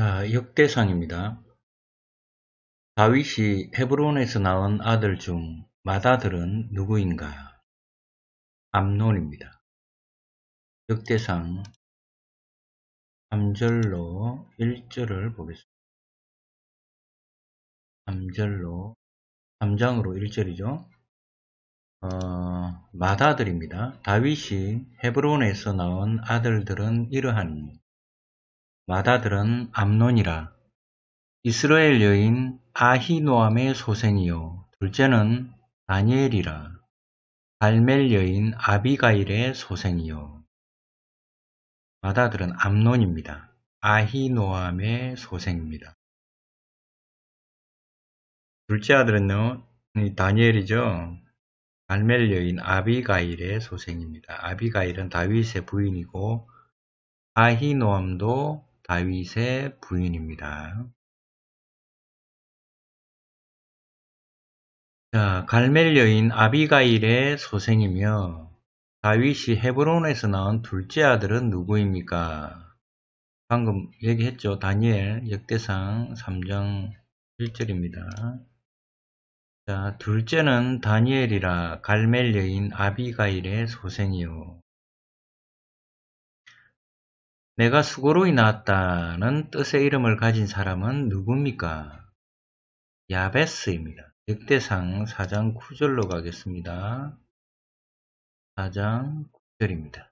아, 역대상입니다. 다윗이 헤브론에서 낳은 아들 중 마다들은 누구인가? 암논입니다. 역대상 3절로 1절을 보겠습니다. 3절로 3장으로 1절이죠. 어, 마다들입니다. 다윗이 헤브론에서 낳은 아들들은 이러하니 마다들은 암논이라. 이스라엘 여인 아히노암의 소생이요. 둘째는 다니엘이라. 발멜 여인 아비가일의 소생이요. 마다들은 암논입니다. 아히노암의 소생입니다. 둘째 아들은요, 다니엘이죠. 발멜 여인 아비가일의 소생입니다. 아비가일은 다윗의 부인이고 아히노암도 다윗의 부인입니다. 자, 갈멜 여인 아비가일의 소생이며 다윗이 헤브론에서 낳은 둘째 아들은 누구입니까? 방금 얘기했죠. 다니엘 역대상 3장 1절입니다. 자, 둘째는 다니엘이라 갈멜 여인 아비가일의 소생이요. 내가 수고로이 나았다는 뜻의 이름을 가진 사람은 누굽니까? 야베스입니다. 역대상 4장 9절로 가겠습니다. 4장 9절입니다.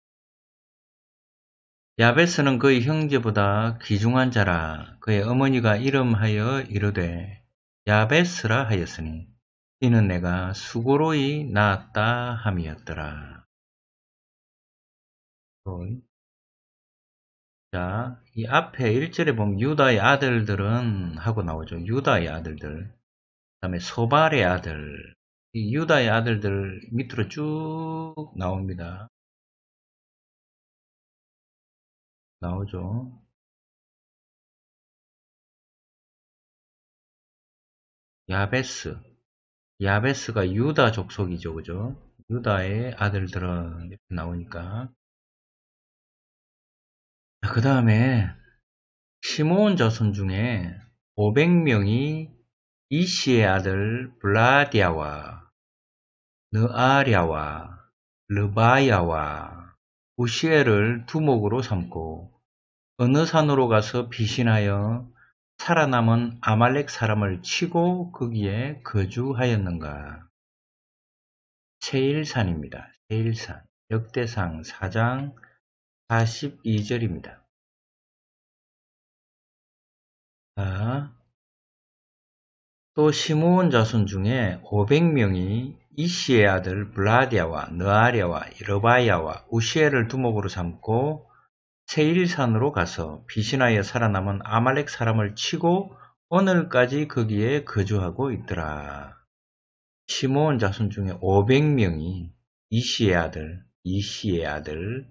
야베스는 그의 형제보다 귀중한 자라 그의 어머니가 이름하여 이르되 야베스라 하였으니 이는 내가 수고로이 낳았다 함이었더라. 자, 이 앞에 1절에 보면 유다의 아들들은 하고 나오죠. 유다의 아들들. 그 다음에 소발의 아들. 이 유다의 아들들 밑으로 쭉 나옵니다. 나오죠. 야베스. 야베스가 유다 족속이죠. 그죠? 유다의 아들들은 이렇게 나오니까. 아, 그 다음에 시몬 자손 중에 500명이 이시의 아들 블라디아와 느아리아와 르바야와 우시엘을 두목으로 삼고 어느 산으로 가서 비신하여 살아남은 아말렉 사람을 치고 거기에 거주하였는가. 세일산입니다. 세일산. 역대상 4장 4 2 절입니다 자, 또 시므온 자손 중에 5 0 0 명이 이시의 아들 블라디아와 느아리아와이르바이아와 우시엘을 두목으로 삼고 세일산으로 가서 비신하여 살아남은 아말렉 사람을 치고 오늘까지 거기에 거주하고 있더라. 시므온 자손 중에 5 0 0 명이 이시의 아들, 이시의 아들,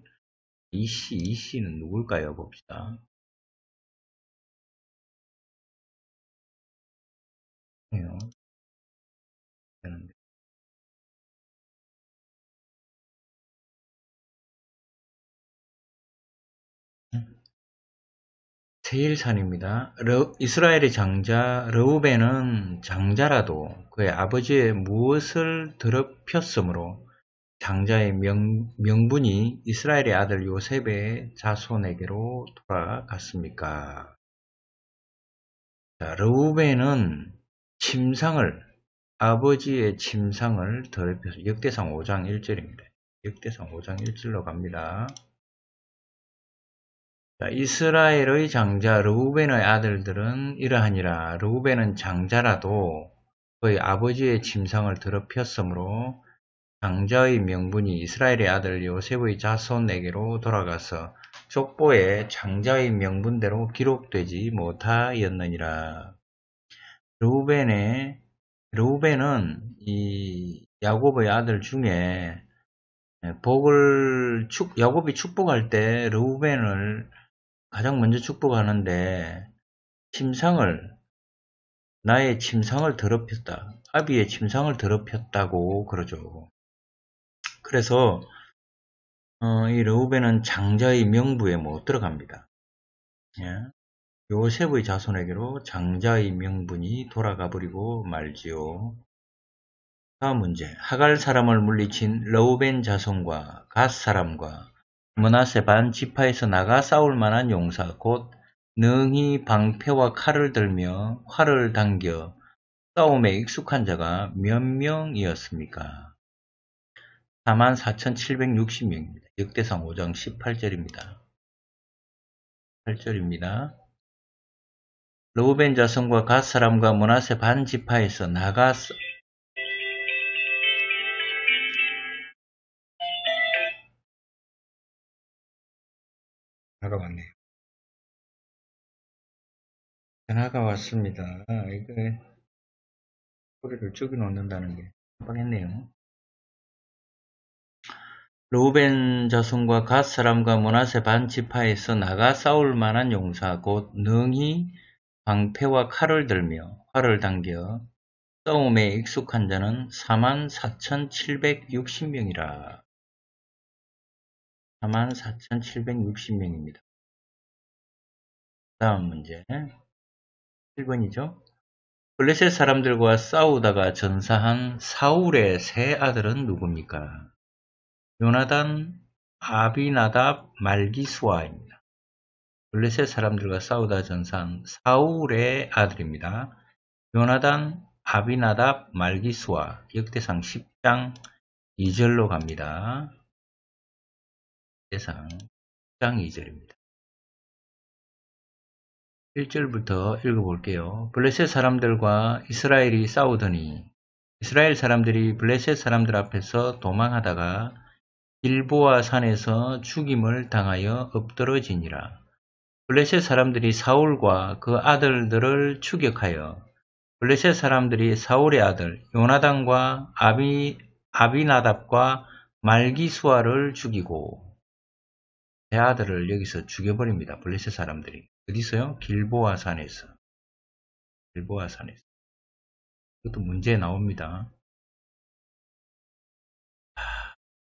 이씨, 이씨는 누굴까요? 봅시다. 해요. 네, 세일산입니다. 러, 이스라엘의 장자 르우벤은 장자라도 그의 아버지의 무엇을 더럽혔으므로 장자의 명, 명분이 이스라엘의 아들 요셉의 자손에게로 돌아갔습니까? 자, 르우벤은 침상을 아버지의 침상을 더럽혀서 역대상 5장 1절입니다. 역대상 5장 1절로 갑니다. 자, 이스라엘의 장자 르우벤의 아들들은 이러하니라 르우벤은 장자라도 그의 아버지의 침상을 더럽혔으므로 장자의 명분이 이스라엘의 아들 요셉의 자손에게로 돌아가서 족보에 장자의 명분대로 기록되지 못하였느니라. 루벤의 루벤은 이 야곱의 아들 중에 복을 축 야곱이 축복할 때루벤을 가장 먼저 축복하는데 침상을 나의 침상을 더럽혔다. 아비의 침상을 더럽혔다고 그러죠. 그래서 어, 이 르우벤은 장자의 명부에 못 들어갑니다. 예? 요셉의 자손에게로 장자의 명분이 돌아가 버리고 말지요. 다음 문제. 하갈 사람을 물리친 러우벤 자손과 갓 사람과 문하세 반 지파에서 나가 싸울 만한 용사 곧 능히 방패와 칼을 들며 활을 당겨 싸움에 익숙한 자가 몇 명이었습니까? 44,760명입니다. 역대상 5장 18절입니다. 8절입니다. 로우벤 자손과 갓 사람과 문하세 반 지파에서 나가 전나가 왔네요. 전화가 왔습니다. 아, 이거 소리를 죽여놓는다는 게 깜빡했네요. 로벤 자손과 갓 사람과 문나세반 지파에서 나가 싸울 만한 용사 곧 능히 방패와 칼을 들며 활을 당겨 싸움에 익숙한 자는 44,760명이라. 44,760명입니다. 다음 문제 1번이죠 블레셋 사람들과 싸우다가 전사한 사울의 세 아들은 누굽니까? 요나단 아비나답 말기수아입니다. 블레셋 사람들과 싸우다 전산 사울의 아들입니다. 요나단 아비나답 말기수아 역대상 10장 2절로 갑니다. 역대상 10장 2절입니다. 1절부터 읽어볼게요. 블레셋 사람들과 이스라엘이 싸우더니 이스라엘 사람들이 블레셋 사람들 앞에서 도망하다가 길보아 산에서 죽임을 당하여 엎드러지니라. 블레셋 사람들이 사울과 그 아들들을 추격하여 블레셋 사람들이 사울의 아들 요나단과 아비, 아비나답과 말기수아를 죽이고 제 아들을 여기서 죽여버립니다. 블레셋 사람들이. 어디서요? 길보아 산에서. 길보아 산에서. 이것도 문제에 나옵니다.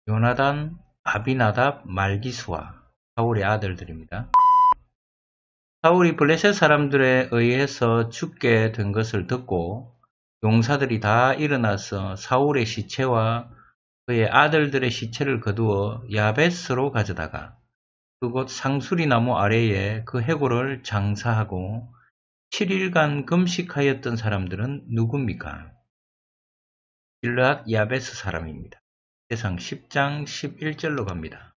요나단, 아비나답, 말기수와 사울의 아들들입니다. 사울이 블레셋 사람들에 의해서 죽게 된 것을 듣고 용사들이 다 일어나서 사울의 시체와 그의 아들들의 시체를 거두어 야베스로 가져다가 그곳 상수리 나무 아래에 그 해골을 장사하고 7일간 금식하였던 사람들은 누굽니까? 길랏 야베스 사람입니다. 해상 10장 11절로 갑니다.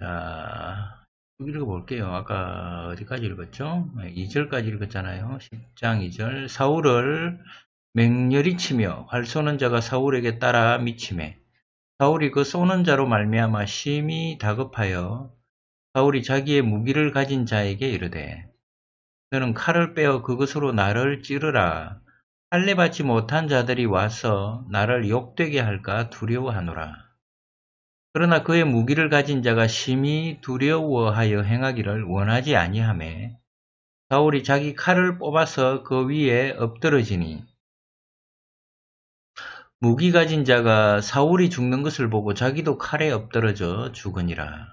자, 읽어볼게요. 아까 어디까지 읽었죠? 2절까지 읽었잖아요. 10장 2절. 사울을 맹렬히 치며 활 쏘는 자가 사울에게 따라 미침해. 사울이 그 쏘는 자로 말미암아 심히 다급하여 사울이 자기의 무기를 가진 자에게 이르되 너는 칼을 빼어 그것으로 나를 찌르라. 할례 받지 못한 자들이 와서 나를 욕되게 할까 두려워하노라. 그러나 그의 무기를 가진 자가 심히 두려워하여 행하기를 원하지 아니하에 사울이 자기 칼을 뽑아서 그 위에 엎드러지니 무기 가진 자가 사울이 죽는 것을 보고 자기도 칼에 엎드러져 죽으니라.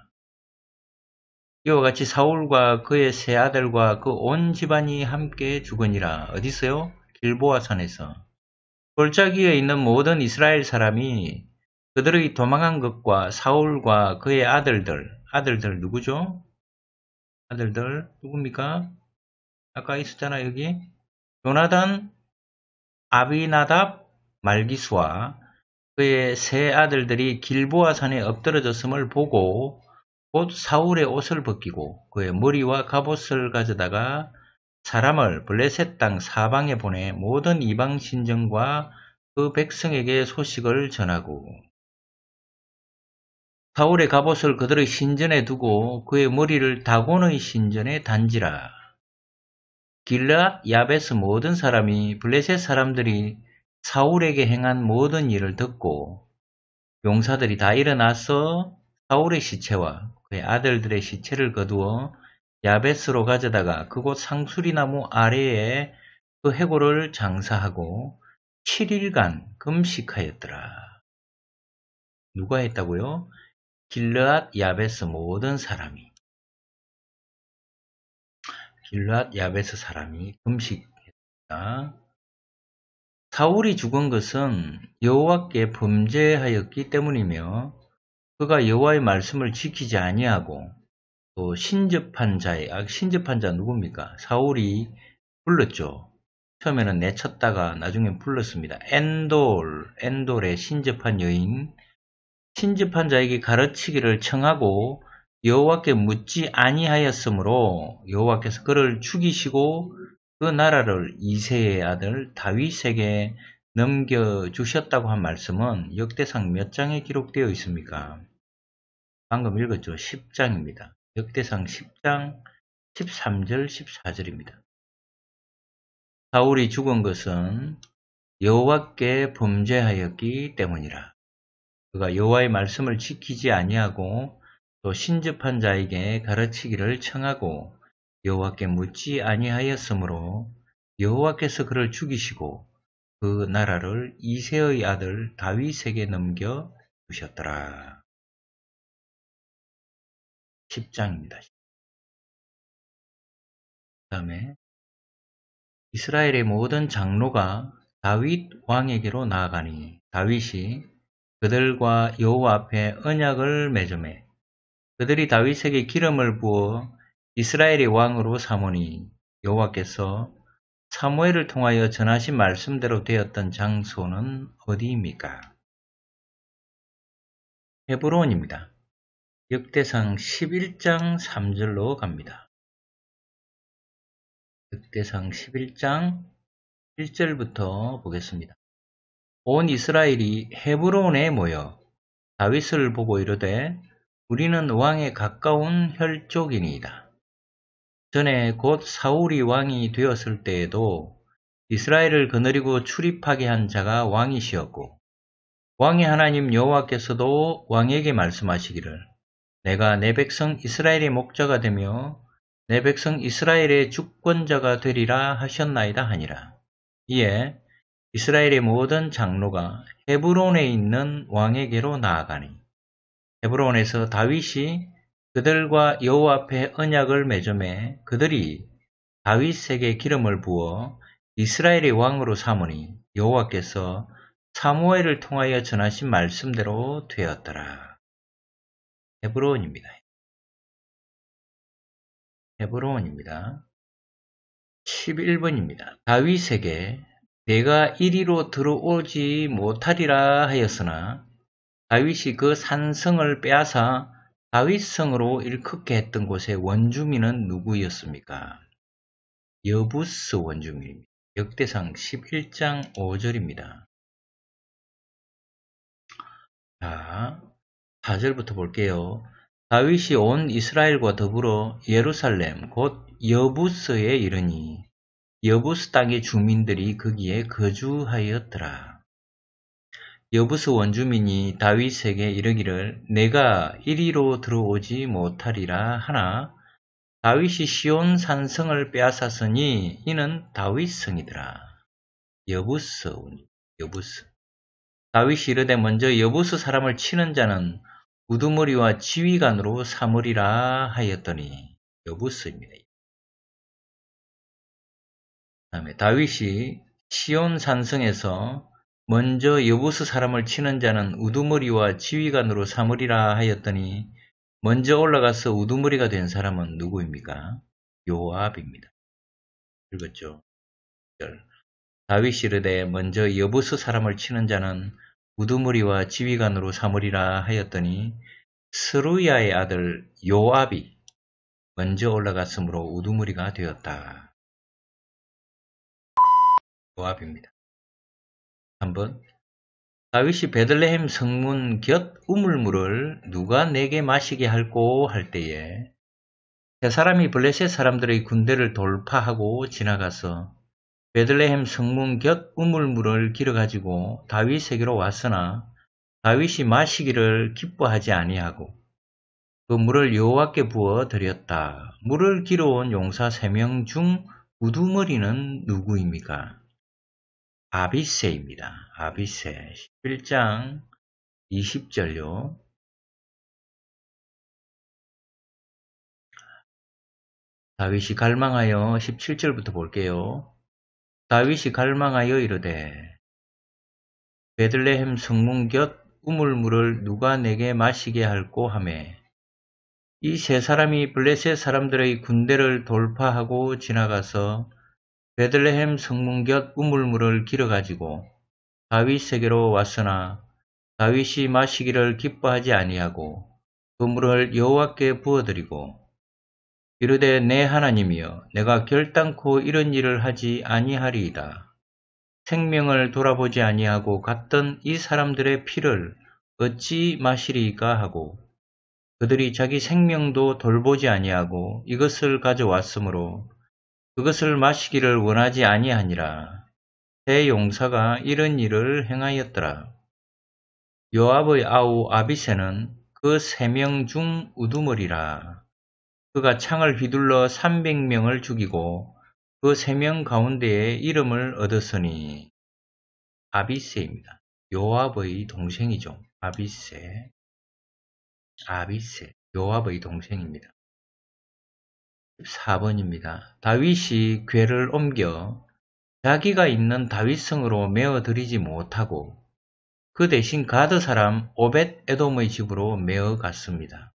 이와 같이 사울과 그의 세 아들과 그 온 집안이 함께 죽으니라. 어디서요? 길보아 산에서 골짜기에 있는 모든 이스라엘 사람이 그들의 도망한 것과 사울과 그의 아들들, 아들들 누구죠? 아들들 누굽니까? 아까 있었잖아 여기 요나단, 아비나답, 말기수와 그의 세 아들들이 길보아 산에 엎드러졌음을 보고 곧 사울의 옷을 벗기고 그의 머리와 갑옷을 가져다가 사람을 블레셋 땅 사방에 보내 모든 이방 신정과 그 백성에게 소식을 전하고 사울의 갑옷을 그들의 신전에 두고 그의 머리를 다곤의 신전에 단지라. 길라 야베스 모든 사람이 블레셋 사람들이 사울에게 행한 모든 일을 듣고 용사들이 다 일어나서 사울의 시체와 그의 아들들의 시체를 거두어 야베스로 가져다가 그곳 상수리나무 아래에 그 해골을 장사하고 7일간 금식하였더라. 누가 했다고요? 길르앗 야베스 모든 사람이 길르앗 야베스 사람이 금식했다. 사울이 죽은 것은 여호와께 범죄하였기 때문이며 그가 여호와의 말씀을 지키지 아니하고 그 신접한 자의 아, 신접한 자 누굽니까? 사울이 불렀죠. 처음에는 내쳤다가 나중엔 불렀습니다. 엔돌, 엔돌의 신접한 여인, 신접한 자에게 가르치기를 청하고 여호와께 묻지 아니하였으므로 여호와께서 그를 죽이시고 그 나라를 이세의 아들 다윗에게 넘겨주셨다고 한 말씀은 역대상 몇 장에 기록되어 있습니까? 방금 읽었죠. 10장입니다. 역대상 10장 13절 14절입니다. 사울이 죽은 것은 여호와께 범죄하였기 때문이라. 그가 여호와의 말씀을 지키지 아니하고 또 신접한 자에게 가르치기를 청하고 여호와께 묻지 아니하였으므로 여호와께서 그를 죽이시고 그 나라를 이세의 아들 다윗에게 넘겨 주셨더라. 10장입니다. 그 다음에 이스라엘의 모든 장로가 다윗 왕에게로 나아가니 다윗이 그들과 여호와 앞에 언약을 맺음에 그들이 다윗에게 기름을 부어 이스라엘의 왕으로 삼으니 여호와께서 사무엘을 통하여 전하신 말씀대로 되었던 장소는 어디입니까? 헤브론입니다. 역대상 11장 3절로 갑니다. 역대상 11장 1절부터 보겠습니다. 온 이스라엘이 헤브론에 모여 다윗을 보고 이르되 우리는 왕에 가까운 혈족이니이다. 전에 곧 사울이 왕이 되었을 때에도 이스라엘을 거느리고 출입하게 한 자가 왕이시었고 왕의 하나님 여호와께서도 왕에게 말씀하시기를 내가 내 백성 이스라엘의 목자가 되며 내 백성 이스라엘의 주권자가 되리라 하셨나이다 하니라. 이에 이스라엘의 모든 장로가 헤브론에 있는 왕에게로 나아가니 헤브론에서 다윗이 그들과 여호와 앞에 언약을 맺음에 그들이 다윗에게 기름을 부어 이스라엘의 왕으로 삼으니 여호와께서 사무엘을 통하여 전하신 말씀대로 되었더라. 헤브론입니다. 헤브론입니다. 11번입니다. 다윗에게 내가 이리로 들어오지 못하리라 하였으나 다윗이 그 산성을 빼앗아 다윗성으로 일컫게 했던 곳의 원주민은 누구였습니까? 여부스 원주민입니다. 역대상 11장 5절입니다. 자, 4절부터 볼게요. 다윗이 온 이스라엘과 더불어 예루살렘 곧 여부스에 이르니 여부스 땅의 주민들이 거기에 거주하였더라. 여부스 원주민이 다윗에게 이르기를 내가 이리로 들어오지 못하리라 하나 다윗이 시온 산성을 빼앗았으니 이는 다윗 성이더라. 여부스 여부스 다윗이 이르되 먼저 여부스 사람을 치는 자는 우두머리와 지휘관으로 삼으리라 하였더니 여부스입니다. 다음에 다윗이 시온 산성에서 먼저 여부스 사람을 치는 자는 우두머리와 지휘관으로 삼으리라 하였더니 먼저 올라가서 우두머리가 된 사람은 누구입니까? 요압입니다. 읽었죠? 다윗이 르되 먼저 여부스 사람을 치는 자는 우두머리와 지휘관으로 삼으리라 하였더니 스루야의 아들 요압이 먼저 올라갔으므로 우두머리가 되었다. 요압입니다. 한번 다윗이 베들레헴 성문 곁 우물물을 누가 내게 마시게 할꼬 할 때에 세 사람이 블레셋 사람들의 군대를 돌파하고 지나가서 베들레헴 성문 곁 우물물을 길어 가지고 다윗에게로 왔으나 다윗이 마시기를 기뻐하지 아니하고 그 물을 여호와께 부어 드렸다. 물을 길어온 용사 세 명 중 우두머리는 누구입니까? 아비세입니다. 아비세 11장 20절요. 다윗이 갈망하여 17절부터 볼게요. 다윗이 갈망하여 이르되 베들레헴 성문 곁 우물물을 누가 내게 마시게 할꼬 하매 이세 사람이 블레셋 사람들의 군대를 돌파하고 지나가서 베들레헴 성문 곁 우물물을 길어 가지고 다윗에게로 왔으나 다윗이 마시기를 기뻐하지 아니하고 그물을 여호와께 부어드리고 이르되 내 하나님이여 내가 결단코 이런 일을 하지 아니하리이다. 생명을 돌아보지 아니하고 갔던 이 사람들의 피를 어찌 마시리까 하고 그들이 자기 생명도 돌보지 아니하고 이것을 가져왔으므로 그것을 마시기를 원하지 아니하니라. 대용사가 이런 일을 행하였더라. 요압의 아우 아비세는 그 세 명 중 우두머리라. 그가 창을 휘둘러 300명을 죽이고 그 세 명 가운데에 이름을 얻었으니 아비세입니다. 요압의 동생이죠. 아비세. 아비세. 요압의 동생입니다. 4번입니다. 다윗이 괴를 옮겨 자기가 있는 다윗성으로 메어들이지 못하고 그 대신 가드 사람 오벳 에돔의 집으로 메어 갔습니다.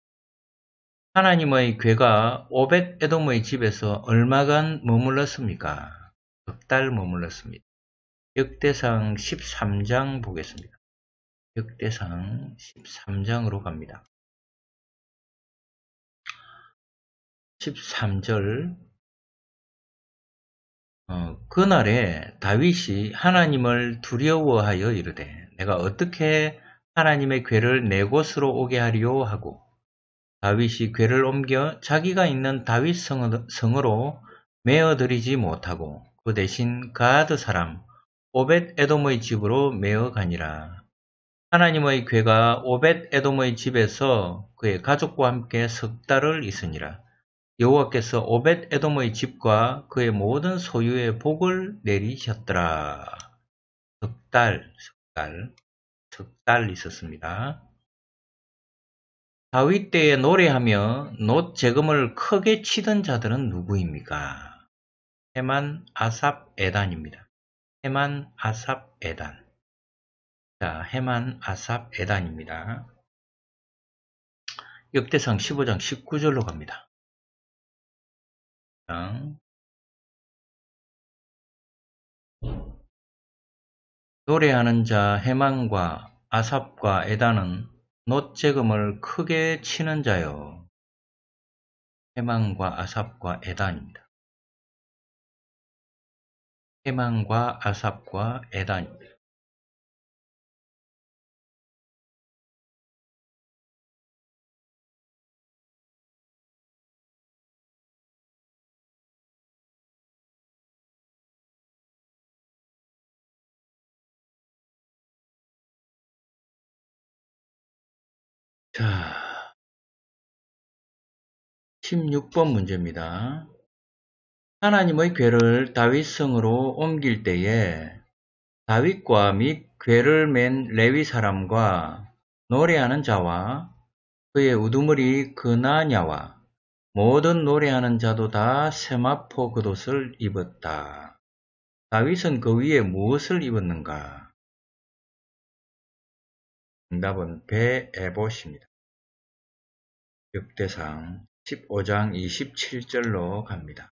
하나님의 괴가 오벳 에돔의 집에서 얼마간 머물렀습니까? 넉달 머물렀습니다. 역대상 13장 보겠습니다. 역대상 13장으로 갑니다. 13절 어, 그날에 다윗이 하나님을 두려워하여 이르되 내가 어떻게 하나님의 괴를 내 곳으로 오게 하리요 하고 다윗이 괴를 옮겨 자기가 있는 다윗 성으로 메어들이지 못하고 그 대신 가드 사람 오벳 에돔의 집으로 메어가니라. 하나님의 괴가 오벳 에돔의 집에서 그의 가족과 함께 석 달을 있으니라. 여호와께서 오벳 에돔의 집과 그의 모든 소유의 복을 내리셨더라. 석 달, 석 달, 석달 있었습니다. 다윗 때에 노래하며 놋 재금을 크게 치던 자들은 누구입니까? 해만 아삽 에단입니다. 해만 아삽 에단. 자, 해만 아삽 에단입니다. 역대상 15장 19절로 갑니다. 노래하는 자해만과 아삽과 에단은 놋재금을 크게 치는 자여 해망과 아삽과 에단입니다. 해망과 아삽과 에단입니다. 자, 16번 문제입니다. 하나님의 괴를 다윗성으로 옮길 때에 다윗과 및 괴를 맨 레위 사람과 노래하는 자와 그의 우두머리 그나냐와 모든 노래하는 자도 다 세마포 겉옷을 그 입었다. 다윗은 그 위에 무엇을 입었는가? 정답은 배에봇입니다. 역대상 15장 27절로 갑니다.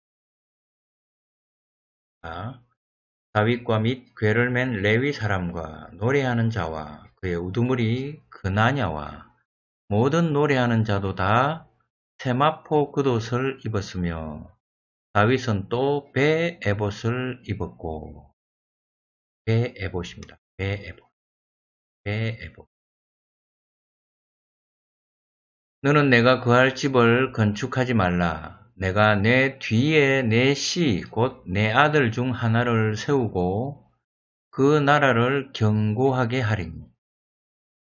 아, 다윗과 및 괴를 맨 레위 사람과 노래하는 자와 그의 우두머리 그나냐와 모든 노래하는 자도 다 세마포 그옷을 입었으며 다윗은 또 배에봇을 입었고 배에봇입니다. 배에봇 배에봇 너는 내가 그 할 집을 건축하지 말라. 내가 내 뒤에 내 씨, 곧 내 아들 중 하나를 세우고 그 나라를 견고하게 하리니.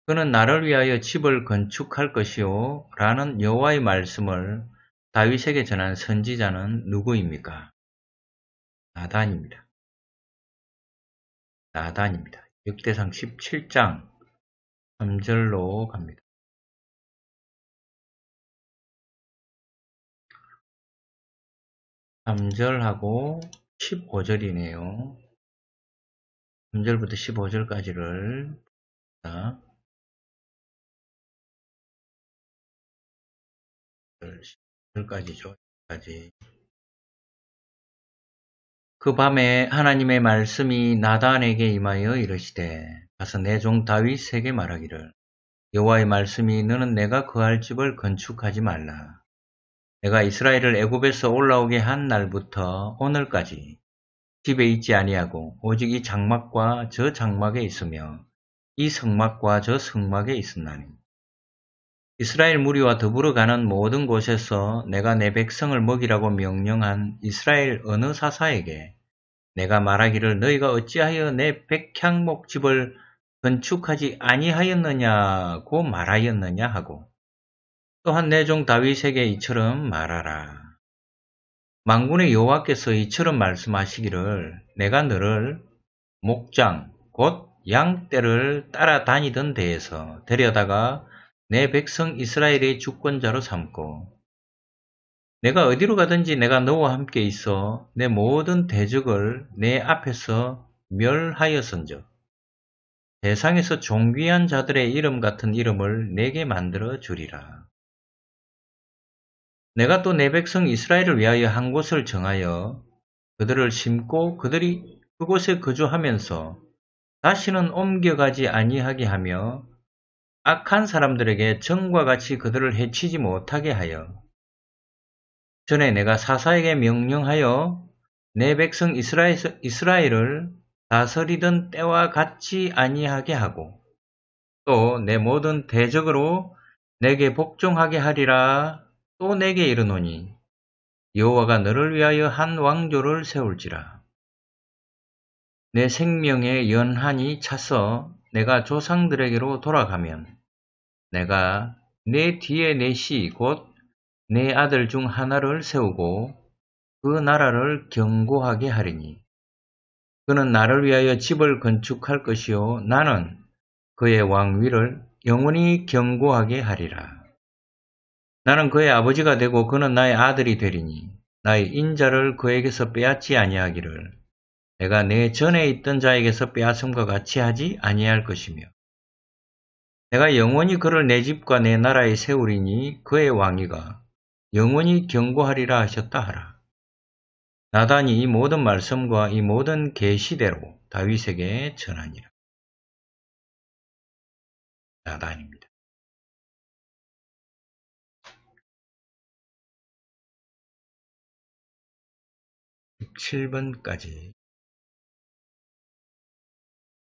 그는 나를 위하여 집을 건축할 것이요. 라는 여호와의 말씀을 다윗에게 전한 선지자는 누구입니까? 나단입니다. 나단입니다. 역대상 17장 3절로 갑니다. 3절하고 15절이네요. 3절부터 15절까지를 봅니다. 10절까지죠. 까지. 그 밤에 하나님의 말씀이 나단에게 임하여 이르시되 가서 내 종 다윗에게 말하기를 여호와의 말씀이 너는 내가 거할 집을 건축하지 말라 내가 이스라엘을 애굽에서 올라오게 한 날부터 오늘까지 집에 있지 아니하고 오직 이 장막과 저 장막에 있으며 이 성막과 저 성막에 있었나니 이스라엘 무리와 더불어 가는 모든 곳에서 내가 내 백성을 먹이라고 명령한 이스라엘 어느 사사에게 내가 말하기를 너희가 어찌하여 내 백향목 집을 건축하지 아니하였느냐고 말하였느냐 하고 또한 내 종 다윗에게 이처럼 말하라. 망군의 여호와께서 이처럼 말씀하시기를 내가 너를 목장 곧 양떼를 따라다니던 데에서 데려다가 내 백성 이스라엘의 주권자로 삼고 내가 어디로 가든지 내가 너와 함께 있어 내 모든 대적을 내 앞에서 멸하였은즉 세상에서 존귀한 자들의 이름 같은 이름을 내게 만들어 주리라. 내가 또 내 백성 이스라엘을 위하여 한 곳을 정하여 그들을 심고 그들이 그곳에 거주하면서 다시는 옮겨가지 아니하게 하며 악한 사람들에게 정과 같이 그들을 해치지 못하게 하여 전에 내가 사사에게 명령하여 내 백성 이스라엘, 을 다스리던 때와 같이 아니하게 하고 또 내 모든 대적으로 내게 복종하게 하리라 또 내게 이르노니 여호와가 너를 위하여 한 왕조를 세울지라. 내 생명의 연한이 차서 내가 조상들에게로 돌아가면 내가 내 뒤에 내시곧내 아들 중 하나를 세우고 그 나라를 견고하게 하리니 그는 나를 위하여 집을 건축할 것이요 나는 그의 왕위를 영원히 견고하게 하리라. 나는 그의 아버지가 되고 그는 나의 아들이 되리니 나의 인자를 그에게서 빼앗지 아니하기를 내가 내 전에 있던 자에게서 빼앗음과 같이 하지 아니할 것이며 내가 영원히 그를 내 집과 내 나라에 세우리니 그의 왕위가 영원히 경고하리라 하셨다 하라. 나단이 이 모든 말씀과 이 모든 계시대로 다윗에게 전하니라. 나단입니다. 17번까지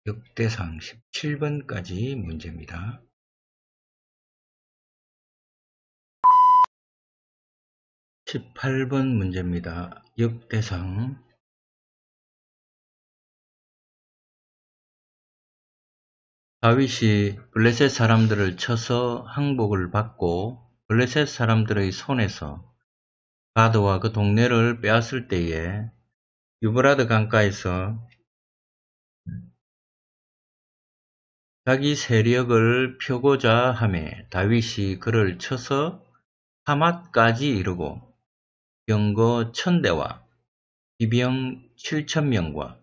역대상 17번까지 문제입니다. 1 8번 문제입니다. 역대상 다윗이 블레셋 사람들을 쳐서 항복을 받고 블레셋 사람들의 손에서 가드와 그 동네를 빼앗을 때에 유브라드 강가에서 자기 세력을 펴고자 함에 다윗이 그를 쳐서 하맛까지 이르고 병거 천대와 기병 7천명과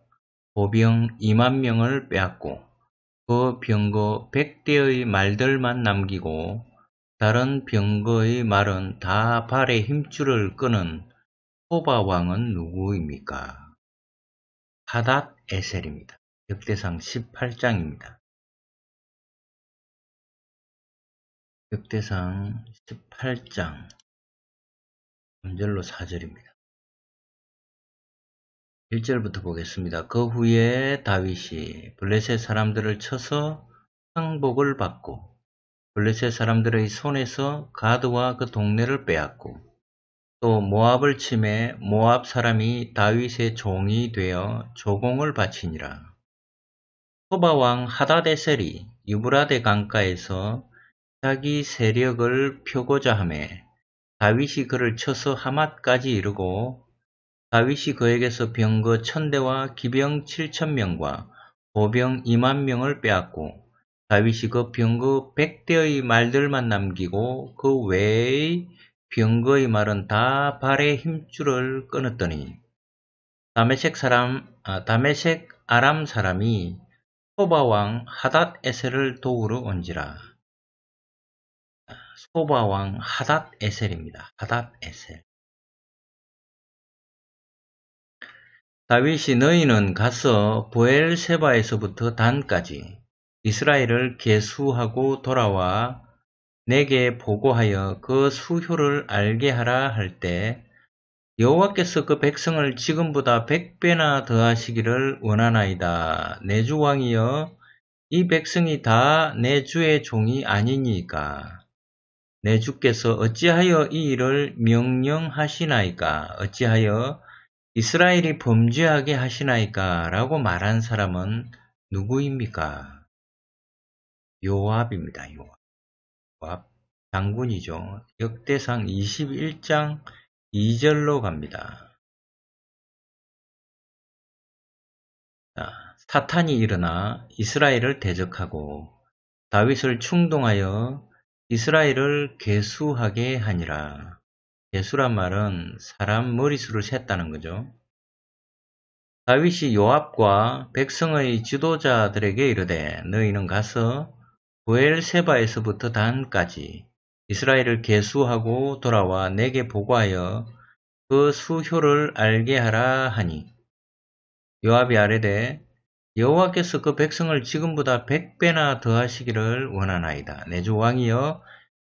보병 2만명을 빼앗고 그 병거 백대의 말들만 남기고 다른 병거의 말은 다발의 힘줄을 끄는 호바왕은 누구입니까? 하닷 에셀입니다. 역대상 18장입니다. 역대상 18장 3절로 4절입니다. 1절부터 보겠습니다. 그 후에 다윗이 블레셋 사람들을 쳐서 항복을 받고 블레셋 사람들의 손에서 가드와 그 동네를 빼앗고 또 모압을 침해 모압 사람이 다윗의 종이 되어 조공을 바치니라. 소바 왕 하다데셀이 유브라데 강가에서 자기 세력을 펴고자 함에 다윗이 그를 쳐서 하맛까지 이르고 다윗이 그에게서 병거 천대와 기병 칠천명과 보병 이만명을 빼앗고 다윗이 그 병거 백대의 말들만 남기고 그 외의 병거의 말은 다발의 힘줄을 끊었더니 다메섹 사람 아, 다메섹 아람 사람이 소바왕 하닷 에셀을 도우러 온지라. 소바왕 하닷 에셀입니다. 하닷 에셀. 다윗이 너희는 가서 보엘세바에서부터 단까지 이스라엘을 계수하고 돌아와 내게 보고하여 그 수효를 알게 하라 할 때 여호와께서 그 백성을 지금보다 백배나 더하시기를 원하나이다. 내 주 왕이여 이 백성이 다 내 주의 종이 아니니까. 내 주께서 어찌하여 이 일을 명령하시나이까? 어찌하여 이스라엘이 범죄하게 하시나이까? 라고 말한 사람은 누구입니까? 요압입니다. 요압. 장군이죠. 역대상 21장 2절로 갑니다. 자, 사탄이 일어나 이스라엘을 대적하고 다윗을 충동하여 이스라엘을 개수하게 하니라. 개수란 말은 사람 머리수를 셌다는 거죠. 다윗이 요압과 백성의 지도자들에게 이르되 너희는 가서 부엘세바에서부터 단까지 이스라엘을 계수하고 돌아와 내게 보고하여 그 수효를 알게 하라 하니 요압이 아래되 여호와께서 그 백성을 지금보다 백배나 더하시기를 원하나이다. 내 주 왕이여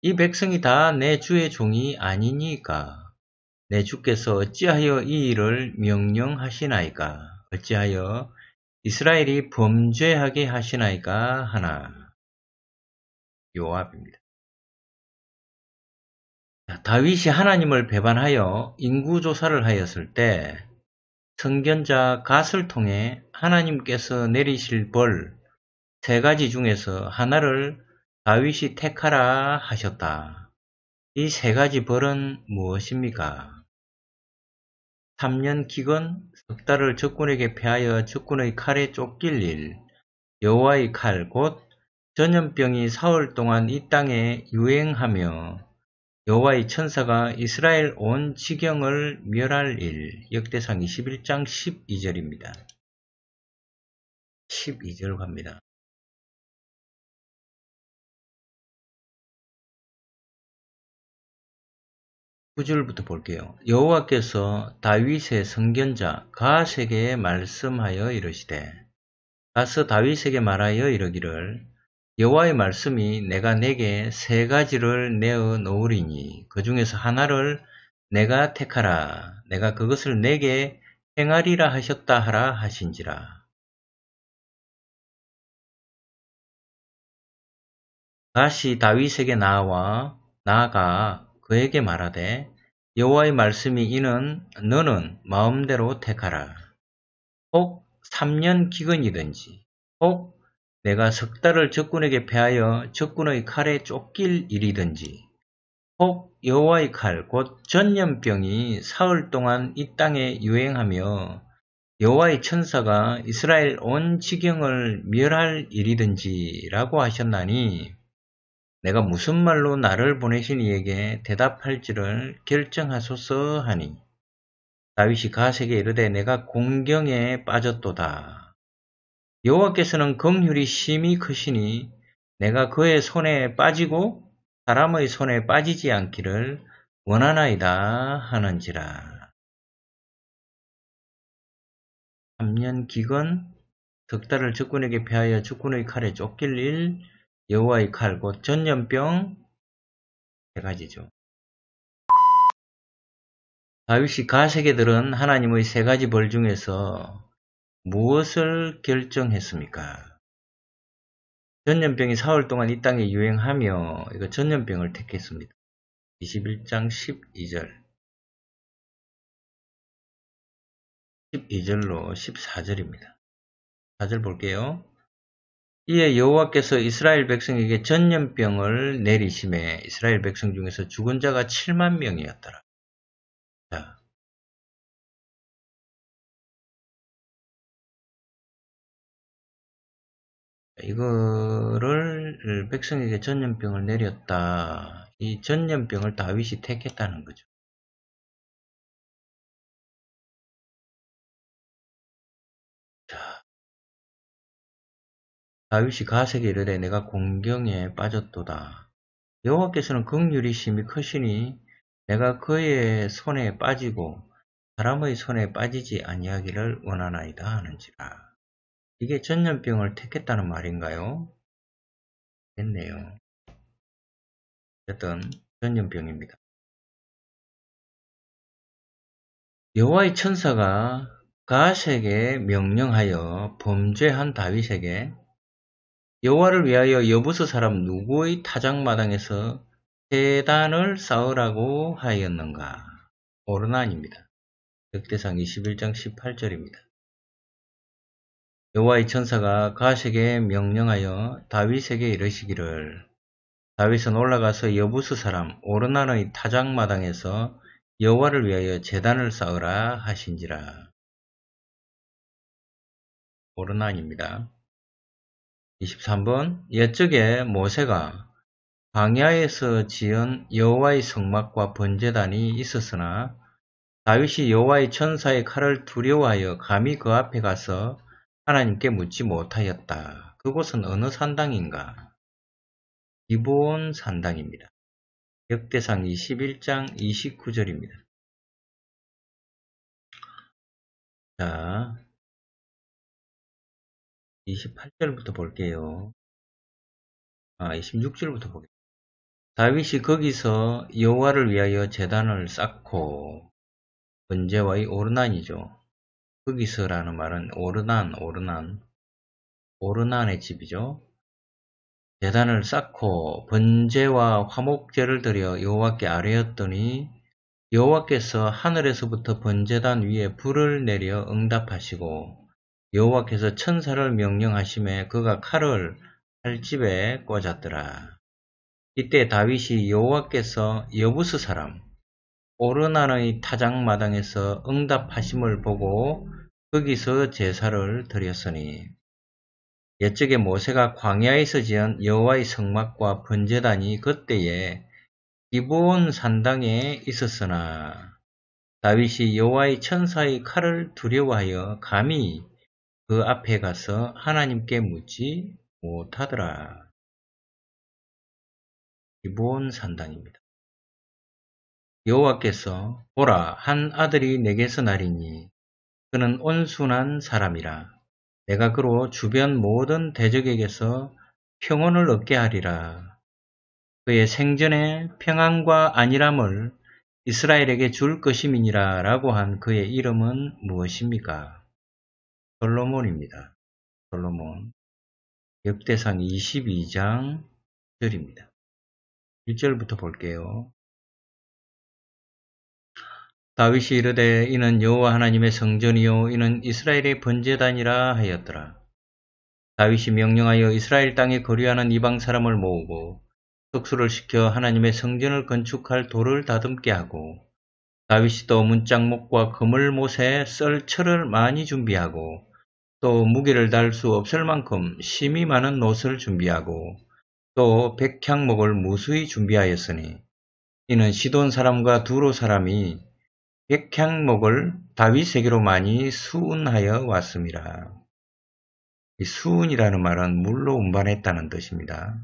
이 백성이 다 내 주의 종이 아니니까 내 주께서 어찌하여 이 일을 명령하시나이까 어찌하여 이스라엘이 범죄하게 하시나이까 하나 요압입니다. 다윗이 하나님을 배반하여 인구조사를 하였을 때 성견자 갓을 통해 하나님께서 내리실 벌 세 가지 중에서 하나를 다윗이 택하라 하셨다. 이 세 가지 벌은 무엇입니까? 3년 기건 석 달을 적군에게 패하여 적군의 칼에 쫓길 일, 여호와의 칼곧 전염병이 사흘 동안 이 땅에 유행하며 여호와의 천사가 이스라엘 온 지경을 멸할 일 역대상 21장 12절입니다. 12절 갑니다. 9절부터 볼게요. 여호와께서 다윗의 성견자 가세에게 말씀하여 이르시되 가서 다윗에게 말하여 이르기를 여호와의 말씀이 내가 내게 세 가지를 내어 놓으리니 그 중에서 하나를 내가 택하라 내가 그것을 내게 행하리라 하셨다 하라 하신지라 다시 다윗에게 나와 나아가 그에게 말하되 여호와의 말씀이 이는 너는 마음대로 택하라 혹 3년 기근이든지 혹 내가 석달을 적군에게 패하여 적군의 칼에 쫓길 일이든지 혹 여호와의 칼 곧 전염병이 사흘 동안 이 땅에 유행하며 여호와의 천사가 이스라엘 온 지경을 멸할 일이든지라고 하셨나니 내가 무슨 말로 나를 보내신 이에게 대답할지를 결정하소서 하니 다윗이 가세게 이르되 내가 공경에 빠졌도다 여호와께서는 긍휼이 심히 크시니 내가 그의 손에 빠지고 사람의 손에 빠지지 않기를 원하나이다 하는지라. 3년 기건 덕달을 적군에게 패하여 적군의 칼에 쫓길 일 여호와의 칼 곧 전염병 세 가지죠. 다윗이 가세계들은 하나님의 세 가지 벌 중에서 무엇을 결정했습니까? 전염병이 4월 동안 이 땅에 유행하며 이거 전염병을 택했습니다. 21장 12절 12절로 14절입니다. 4절 볼게요. 이에 여호와께서 이스라엘 백성에게 전염병을 내리심에 이스라엘 백성 중에서 죽은 자가 7만 명이었더라. 자, 이거를 백성에게 전염병을 내렸다. 이 전염병을 다윗이 택했다는 거죠. 자, 다윗이 가세게 이르되 내가 공경에 빠졌도다. 여호와께서는 극률이 심히 크시니 내가 그의 손에 빠지고 사람의 손에 빠지지 아니하기를 원하나이다 하는지라. 이게 전염병을 택했다는 말인가요? 됐네요. 어쨌든 전염병입니다. 여호와의 천사가 가세에게 명령하여 범죄한 다윗에게 여호와를 위하여 여부스 사람 누구의 타작마당에서 재단을 쌓으라고 하였는가? 오르난입니다. 역대상 21장 18절입니다. 여호와의 천사가 가식에 명령하여 다윗에게 이르시기를 다윗은 올라가서 여부수 사람 오르나의 타작마당에서 여호와를 위하여 재단을 쌓으라 하신지라. 오르난입니다. 23번 옛적에 모세가 광야에서 지은 여호와의 성막과 번제단이 있었으나 다윗이 여호와의 천사의 칼을 두려워하여 감히 그 앞에 가서 하나님께 묻지 못하였다. 그곳은 어느 산당인가? 기본 산당입니다. 역대상 21장 29절입니다. 자, 28절부터 볼게요. 아, 26절부터 보겠습니다. 다윗이 거기서 여호와를 위하여 재단을 쌓고 번제와의 오르난이죠. 거기서라는 말은 오르난, 오르난, 오르난의 집이죠. 재단을 쌓고 번제와 화목제를 드려 여호와께 아뢰었더니 여호와께서 하늘에서부터 번제단 위에 불을 내려 응답하시고 여호와께서 천사를 명령하심에 그가 칼을 칼집에 꽂았더라. 이때 다윗이 여호와께서 여부스 사람 오르난의 타작마당에서 응답하심을 보고 거기서 제사를 드렸으니 옛적에 모세가 광야에서 지은 여호와의 성막과 번제단이 그때에 기본 산당에 있었으나 다윗이 여호와의 천사의 칼을 두려워하여 감히 그 앞에 가서 하나님께 묻지 못하더라. 기본 산당입니다. 여호와께서 보라 한 아들이 내게서 나리니 그는 온순한 사람이라. 내가 그로 주변 모든 대적에게서 평온을 얻게 하리라. 그의 생전에 평안과 안일함을 이스라엘에게 줄 것임이니라 라고 한 그의 이름은 무엇입니까? 솔로몬입니다. 솔로몬. 역대상 22장 1절입니다. 1절부터 볼게요. 다윗이 이르되 이는 여호와 하나님의 성전이요 이는 이스라엘의 번제단이라 하였더라. 다윗이 명령하여 이스라엘 땅에 거류하는 이방 사람을 모으고 특수를 시켜 하나님의 성전을 건축할 돌을 다듬게 하고 다윗이 또 문짝목과 그물못에 썰 철을 많이 준비하고 또 무기를 달 수 없을 만큼 심이 많은 옷을 준비하고 또 백향목을 무수히 준비하였으니 이는 시돈 사람과 두로 사람이 백향목을 다윗에게로 많이 수운하여 왔습니다. 수운이라는 말은 물로 운반했다는 뜻입니다.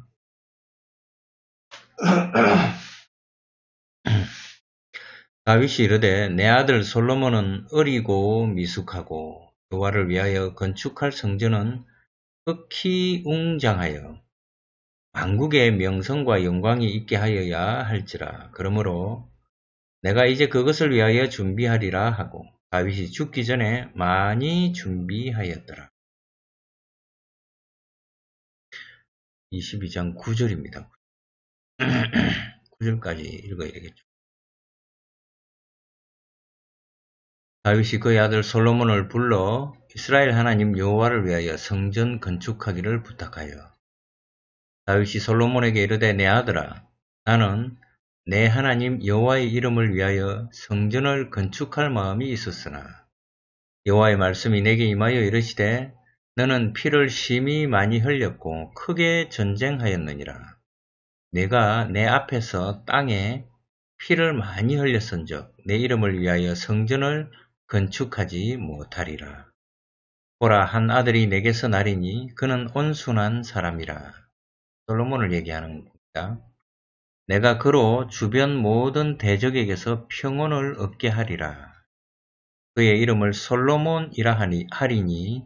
다윗이 이르되 내 아들 솔로몬은 어리고 미숙하고 여호와를 위하여 건축할 성전은 극히 웅장하여 왕국의 명성과 영광이 있게 하여야 할지라. 그러므로 내가 이제 그것을 위하여 준비하리라 하고 다윗이 죽기 전에 많이 준비하였더라. 22장 9절입니다. 9절까지 읽어야 되겠죠. 다윗이 그의 아들 솔로몬을 불러 이스라엘 하나님 여호와를 위하여 성전 건축하기를 부탁하여 다윗이 솔로몬에게 이르되 내 아들아 나는 내 하나님 여호와의 이름을 위하여 성전을 건축할 마음이 있었으나 여호와의 말씀이 내게 임하여 이르시되 너는 피를 심히 많이 흘렸고 크게 전쟁하였느니라. 내가 내 앞에서 땅에 피를 많이 흘렸은즉 내 이름을 위하여 성전을 건축하지 못하리라. 보라 한 아들이 내게서 나리니 그는 온순한 사람이라. 솔로몬을 얘기하는 겁니다. 내가 그로 주변 모든 대적에게서 평온을 얻게 하리라. 그의 이름을 솔로몬이라 하니, 하리니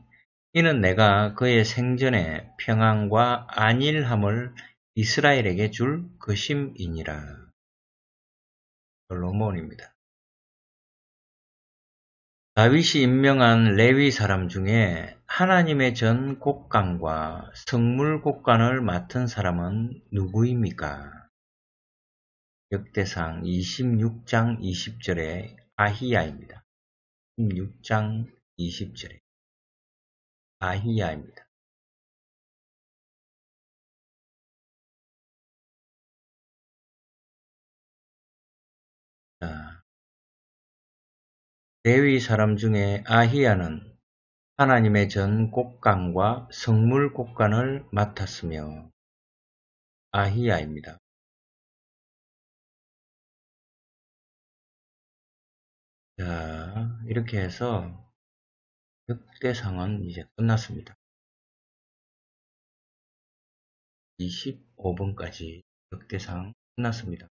이는 내가 그의 생전에 평안과 안일함을 이스라엘에게 줄 것임이니라. 솔로몬입니다. 다윗이 임명한 레위 사람 중에 하나님의 전 곡간과 성물 곡간을 맡은 사람은 누구입니까? 역대상 26장 2 0절에 아히야입니다. 26장 2 0절에 아히야입니다. 자, 레위 사람 중에 아히야는 하나님의 전 곡간과 성물 곡간을 맡았으며 아히야입니다. 자, 아, 이렇게 해서 역대상은 이제 끝났습니다. 2 5분까지 역대상 끝났습니다.